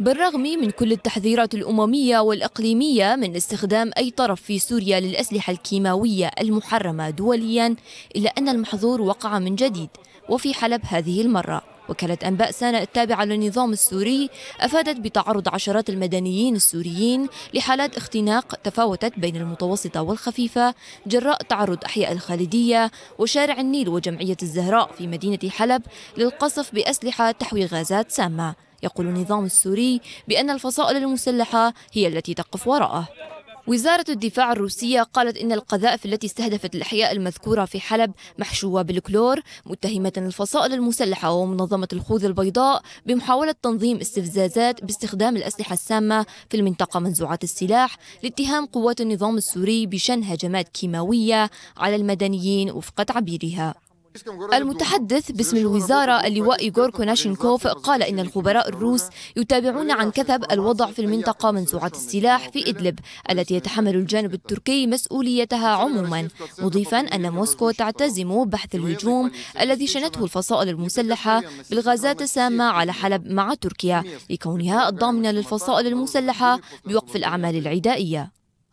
بالرغم من كل التحذيرات الأممية والإقليمية من استخدام أي طرف في سوريا للأسلحة الكيماوية المحرمة دوليا إلا أن المحظور وقع من جديد وفي حلب هذه المرة وكالة أنباء سانا التابعة للنظام السوري أفادت بتعرض عشرات المدنيين السوريين لحالات اختناق تفاوتت بين المتوسطة والخفيفة جراء تعرض أحياء الخالدية وشارع النيل وجمعية الزهراء في مدينة حلب للقصف بأسلحة تحوي غازات سامة يقول النظام السوري بأن الفصائل المسلحة هي التي تقف وراءه وزارة الدفاع الروسية قالت إن القذائف التي استهدفت الأحياء المذكورة في حلب محشوة بالكلور متهمة الفصائل المسلحة ومنظمة الخوذ البيضاء بمحاولة تنظيم استفزازات باستخدام الأسلحة السامة في المنطقة منزوعة السلاح لاتهام قوات النظام السوري بشن هجمات كيماوية على المدنيين وفق تعبيرها المتحدث باسم الوزارة اللواء إيغور كوناشينكوف قال إن الخبراء الروس يتابعون عن كثب الوضع في المنطقة منزوعة السلاح في إدلب التي يتحمل الجانب التركي مسؤوليتها عموما مضيفا أن موسكو تعتزم بحث الهجوم الذي شنته الفصائل المسلحة بالغازات السامة على حلب مع تركيا لكونها الضامنة للفصائل المسلحة بوقف الأعمال العدائية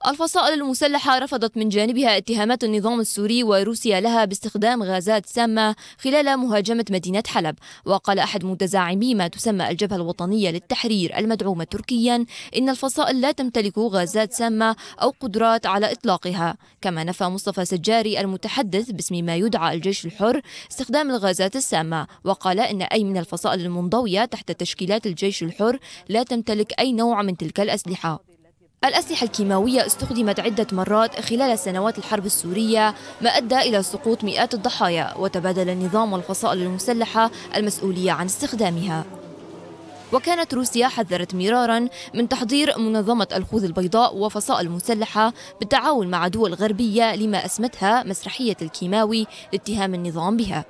الفصائل المسلحة رفضت من جانبها اتهامات النظام السوري وروسيا لها باستخدام غازات سامة خلال مهاجمة مدينة حلب وقال أحد متزاعمي ما تسمى الجبهة الوطنية للتحرير المدعومة تركيا إن الفصائل لا تمتلك غازات سامة أو قدرات على إطلاقها كما نفى مصطفى سجاري المتحدث باسم ما يدعى الجيش الحر استخدام الغازات السامة وقال إن أي من الفصائل المنضوية تحت تشكيلات الجيش الحر لا تمتلك أي نوع من تلك الأسلحة الأسلحة الكيماوية استخدمت عدة مرات خلال سنوات الحرب السورية ما أدى إلى سقوط مئات الضحايا وتبادل النظام والفصائل المسلحة المسؤولية عن استخدامها وكانت روسيا حذرت مرارا من تحضير منظمة الخوذ البيضاء وفصائل مسلحة بالتعاون مع دول غربية لما أسمتها مسرحية الكيماوي لاتهام النظام بها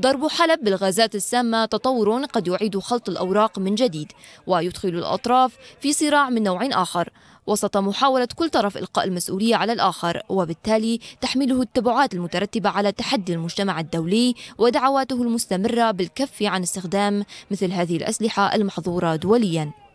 ضرب حلب بالغازات السامة تطور قد يعيد خلط الأوراق من جديد ويدخل الأطراف في صراع من نوع آخر وسط محاولة كل طرف إلقاء المسؤولية على الآخر وبالتالي تحمله التبعات المترتبة على تحدي المجتمع الدولي ودعواته المستمرة بالكف عن استخدام مثل هذه الأسلحة المحظورة دولياً